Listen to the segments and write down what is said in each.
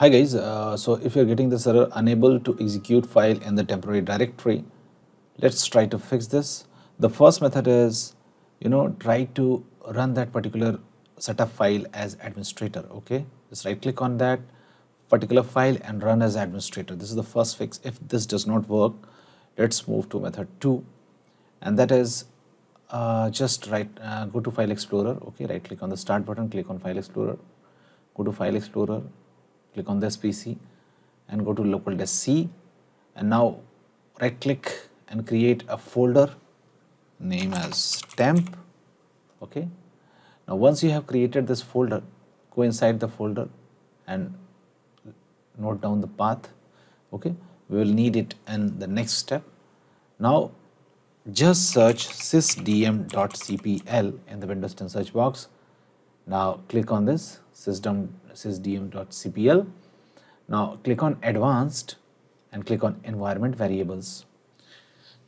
Hi guys, uh, so if you're getting this error unable to execute file in the temporary directory, let's try to fix this. The first method is, you know, try to run that particular setup file as administrator, okay? Just right click on that particular file and run as administrator. This is the first fix. If this does not work, let's move to method 2 and that is uh, just right, uh, go to file explorer, okay, right click on the start button, click on file explorer, go to file explorer, click on this PC and go to local disk C and now right click and create a folder name as temp okay now once you have created this folder go inside the folder and note down the path okay we will need it in the next step now just search sysdm.cpl in the windows 10 search box now, click on this system sysdm.cpl. Now, click on advanced and click on environment variables.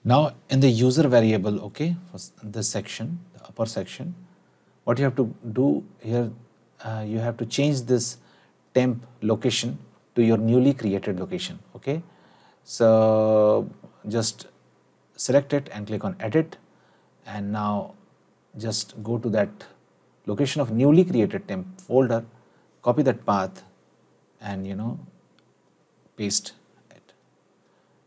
Now, in the user variable, okay, for this section, the upper section, what you have to do here, uh, you have to change this temp location to your newly created location, okay. So, just select it and click on edit and now just go to that location of newly created temp folder, copy that path and you know paste it.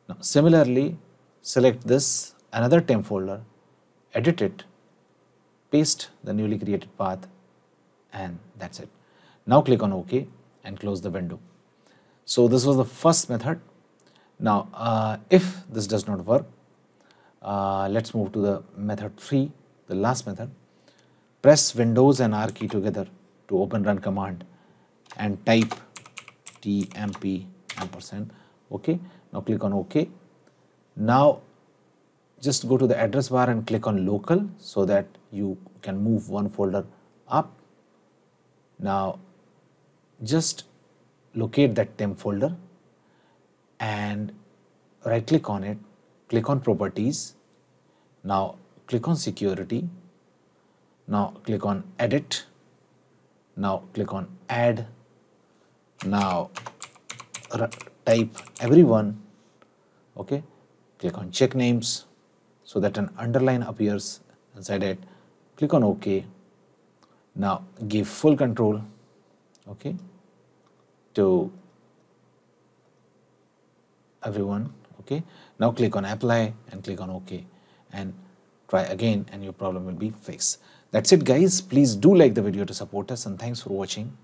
Now similarly select this another temp folder, edit it, paste the newly created path and that's it. Now click on OK and close the window. So this was the first method. Now uh, if this does not work, uh, let's move to the method 3, the last method. Press Windows and R key together to open run command and type tmp ampersand ok. Now click on ok. Now just go to the address bar and click on local so that you can move one folder up. Now just locate that temp folder and right click on it, click on properties. Now click on security now click on edit. Now click on add. Now type everyone. Okay. Click on check names so that an underline appears inside it. Click on OK. Now give full control. Okay. To everyone okay now click on apply and click on ok and try again and your problem will be fixed that's it guys. Please do like the video to support us and thanks for watching.